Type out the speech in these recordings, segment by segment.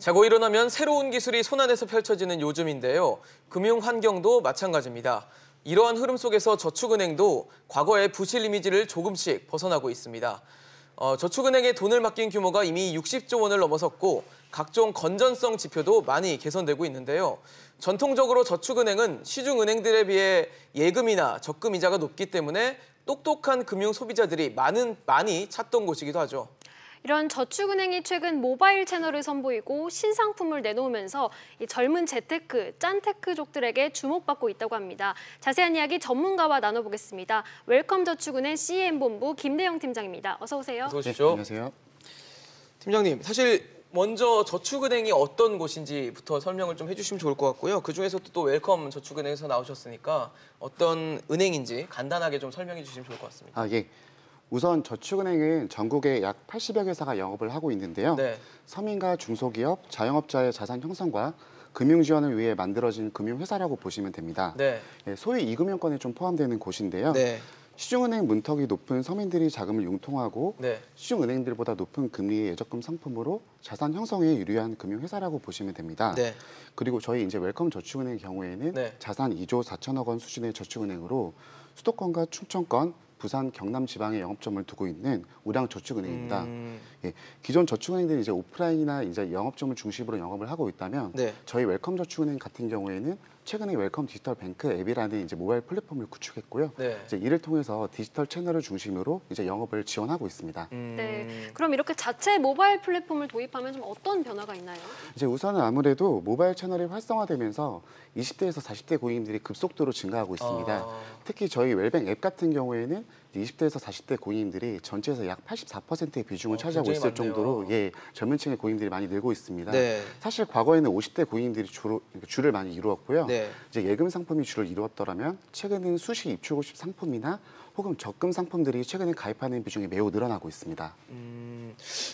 자고 일어나면 새로운 기술이 손안에서 펼쳐지는 요즘인데요. 금융 환경도 마찬가지입니다. 이러한 흐름 속에서 저축은행도 과거의 부실 이미지를 조금씩 벗어나고 있습니다. 어, 저축은행에 돈을 맡긴 규모가 이미 60조 원을 넘어섰고 각종 건전성 지표도 많이 개선되고 있는데요. 전통적으로 저축은행은 시중은행들에 비해 예금이나 적금 이자가 높기 때문에 똑똑한 금융 소비자들이 많은, 많이 찾던 곳이기도 하죠. 이런 저축은행이 최근 모바일 채널을 선보이고 신상품을 내놓으면서 젊은 재테크, 짠테크족들에게 주목받고 있다고 합니다. 자세한 이야기 전문가와 나눠보겠습니다. 웰컴 저축은행 CM본부 e 김대영 팀장입니다. 어서 오세요. 어서 오십시오. 네, 안녕하세요. 팀장님, 사실 먼저 저축은행이 어떤 곳인지부터 설명을 좀 해주시면 좋을 것 같고요. 그중에서도 또 웰컴 저축은행에서 나오셨으니까 어떤 은행인지 간단하게 좀 설명해 주시면 좋을 것 같습니다. 아, 예. 우선 저축은행은 전국에 약 80여 개사가 영업을 하고 있는데요. 네. 서민과 중소기업, 자영업자의 자산 형성과 금융 지원을 위해 만들어진 금융회사라고 보시면 됩니다. 네. 예, 소위 이금융권에 좀 포함되는 곳인데요. 네. 시중은행 문턱이 높은 서민들이 자금을 융통하고 네. 시중은행들보다 높은 금리의 예적금 상품으로 자산 형성에 유리한 금융회사라고 보시면 됩니다. 네. 그리고 저희 이제 웰컴 저축은행 경우에는 네. 자산 2조 4천억 원 수준의 저축은행으로 수도권과 충청권, 부산 경남 지방에 영업점을 두고 있는 우량저축은행입니다. 음... 예, 기존 저축은행들이 이제 오프라인이나 이제 영업점을 중심으로 영업을 하고 있다면 네. 저희 웰컴저축은행 같은 경우에는 최근에 웰컴 디지털 뱅크 앱이라는 이제 모바일 플랫폼을 구축했고요. 네. 이제 이를 통해서 디지털 채널을 중심으로 이제 영업을 지원하고 있습니다. 음... 네. 그럼 이렇게 자체 모바일 플랫폼을 도입하면 좀 어떤 변화가 있나요? 이제 우선은 아무래도 모바일 채널이 활성화되면서 20대에서 40대 고객님들이 급속도로 증가하고 있습니다. 아... 특히 저희 웰뱅 앱 같은 경우에는 20대에서 40대 고인들이 전체에서 약 84%의 비중을 어, 차지하고 있을 많네요. 정도로 예, 젊은층의 고인들이 많이 늘고 있습니다. 네. 사실 과거에는 50대 고인들이 주로 주를 많이 이루었고요. 네. 이제 예금 상품이 주를 이루었더라면 최근에는 수시 입출고식 상품이나 혹은 적금 상품들이 최근에 가입하는 비중이 매우 늘어나고 있습니다. 음...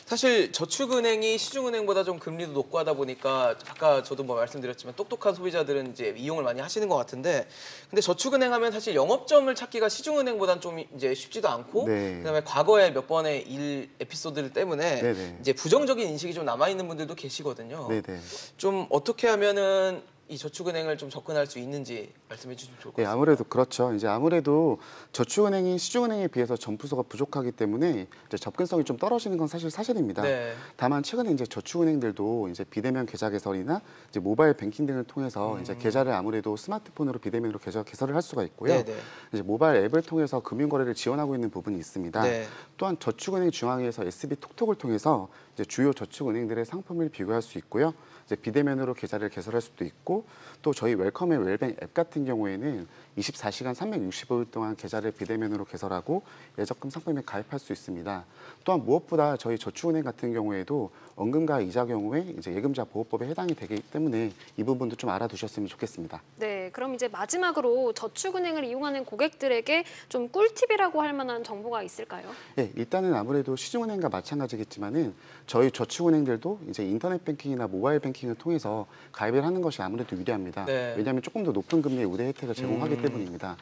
사실 저축은행이 시중은행보다 좀 금리도 높고 하다 보니까 아까 저도 뭐 말씀드렸지만 똑똑한 소비자들은 이제 이용을 많이 하시는 것 같은데 근데 저축은행 하면 사실 영업점을 찾기가 시중은행보단 좀 이제 쉽지도 않고 네. 그다음에 과거에 몇 번의 일 에피소드 들 때문에 네네. 이제 부정적인 인식이 좀 남아 있는 분들도 계시거든요. 네네. 좀 어떻게 하면은 이 저축은행을 좀 접근할 수 있는지 말씀해 주시면 좋을 것 예, 같습니다. 예, 아무래도 그렇죠. 이제 아무래도 저축은행이 시중은행에 비해서 점포수가 부족하기 때문에 접근성이 좀 떨어지는 건 사실 사실입니다. 네. 다만 최근에 이제 저축은행들도 이제 비대면 계좌 개설이나 이제 모바일 뱅킹 등을 통해서 음. 이제 계좌를 아무래도 스마트폰으로 비대면으로 계좌 개설을 할 수가 있고요. 네, 네. 이제 모바일 앱을 통해서 금융 거래를 지원하고 있는 부분이 있습니다. 네. 또한 저축은행 중앙에서 SB 톡톡을 통해서 이제 주요 저축은행들의 상품을 비교할 수 있고요. 이제 비대면으로 계좌를 개설할 수도 있고 또 저희 웰컴의 웰뱅 앱 같은 경우에는 24시간 365일 동안 계좌를 비대면으로 개설하고 예적금 상품에 가입할 수 있습니다. 또한 무엇보다 저희 저축은행 같은 경우에도 원금과 이자 경우에 이제 예금자 보호법에 해당이 되기 때문에 이 부분도 좀 알아두셨으면 좋겠습니다. 네, 그럼 이제 마지막으로 저축은행을 이용하는 고객들에게 좀 꿀팁이라고 할 만한 정보가 있을까요? 네, 일단은 아무래도 시중은행과 마찬가지겠지만은 저희 저축은행들도 이제 인터넷 뱅킹이나 모바일 뱅킹을 통해서 가입을 하는 것이 아무래도 경우에도 유리합니다. 네. 왜냐하면 조금 더 높은 금리의 우대 혜택을 제공하기 음. 때문입니다.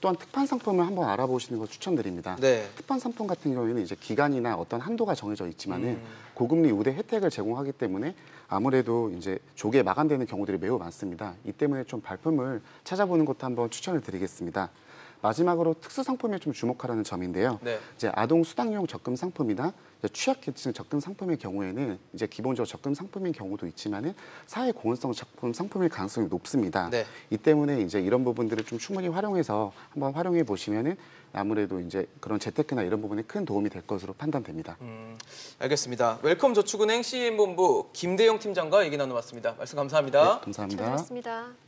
또한 특판 상품을 한번 알아보시는 걸 추천드립니다. 네. 특판 상품 같은 경우에는 이제 기간이나 어떤 한도가 정해져 있지만은 음. 고금리 우대 혜택을 제공하기 때문에 아무래도 이제 조기에 마감되는 경우들이 매우 많습니다. 이 때문에 좀 발품을 찾아보는 것도 한번 추천을 드리겠습니다. 마지막으로 특수 상품에 좀 주목하라는 점인데요. 네. 이제 아동 수당용 적금 상품이나 취약계층 적금 상품의 경우에는 이제 기본적으로 적금 상품인 경우도 있지만은 사회 공헌성 적금 상품일 가능성이 높습니다. 네. 이 때문에 이제 이런 부분들을 좀 충분히 활용해서 한번 활용해 보시면은 아무래도 이제 그런 재테크나 이런 부분에 큰 도움이 될 것으로 판단됩니다. 음, 알겠습니다. 웰컴 저축은행 CM본부 김대영 팀장과 얘기 나눠봤습니다. 말씀 감사합니다. 네, 감사합니다. 잘하셨습니다.